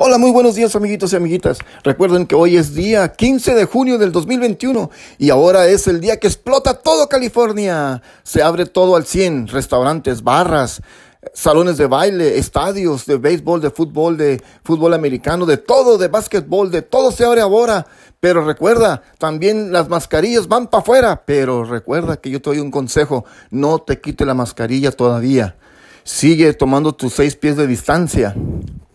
Hola, muy buenos días amiguitos y amiguitas. Recuerden que hoy es día 15 de junio del 2021 y ahora es el día que explota todo California. Se abre todo al 100, restaurantes, barras, salones de baile, estadios de béisbol, de fútbol, de fútbol americano, de todo, de básquetbol, de todo se abre ahora. Pero recuerda, también las mascarillas van para afuera. Pero recuerda que yo te doy un consejo, no te quite la mascarilla todavía. Sigue tomando tus seis pies de distancia.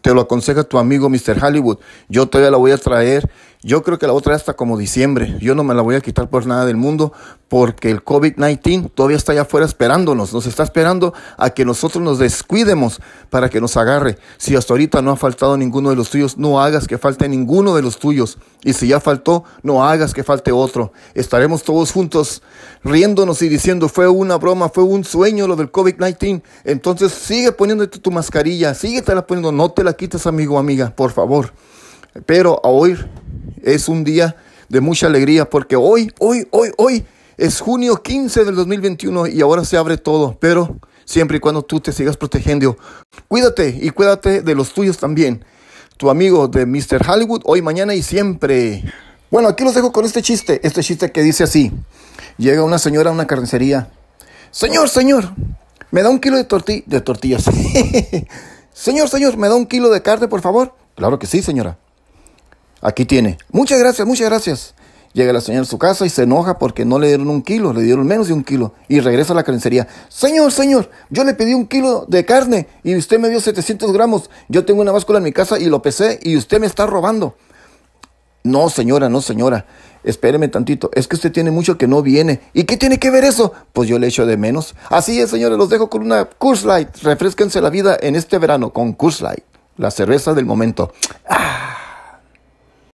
Te lo aconseja tu amigo Mr. Hollywood. Yo todavía la voy a traer yo creo que la otra hasta como diciembre. Yo no me la voy a quitar por nada del mundo porque el COVID-19 todavía está allá afuera esperándonos. Nos está esperando a que nosotros nos descuidemos para que nos agarre. Si hasta ahorita no ha faltado ninguno de los tuyos, no hagas que falte ninguno de los tuyos. Y si ya faltó, no hagas que falte otro. Estaremos todos juntos riéndonos y diciendo, fue una broma, fue un sueño lo del COVID-19. Entonces sigue poniéndote tu mascarilla, sigue te la poniendo, no te la quites amigo o amiga, por favor. Pero a oír es un día de mucha alegría porque hoy, hoy, hoy, hoy es junio 15 del 2021 y ahora se abre todo, pero siempre y cuando tú te sigas protegiendo, cuídate y cuídate de los tuyos también. Tu amigo de Mr. Hollywood, hoy, mañana y siempre. Bueno, aquí los dejo con este chiste, este chiste que dice así. Llega una señora a una carnicería. Señor, señor, me da un kilo de, torti de tortillas. señor, señor, me da un kilo de carne, por favor. Claro que sí, señora. Aquí tiene. Muchas gracias, muchas gracias. Llega la señora a su casa y se enoja porque no le dieron un kilo, le dieron menos de un kilo. Y regresa a la carnicería. Señor, señor, yo le pedí un kilo de carne y usted me dio 700 gramos. Yo tengo una báscula en mi casa y lo pesé y usted me está robando. No, señora, no, señora. Espéreme tantito. Es que usted tiene mucho que no viene. ¿Y qué tiene que ver eso? Pues yo le echo de menos. Así es, señores, los dejo con una Curse Light. Refresquense la vida en este verano con Curse Light. La cerveza del momento. ¡Ah!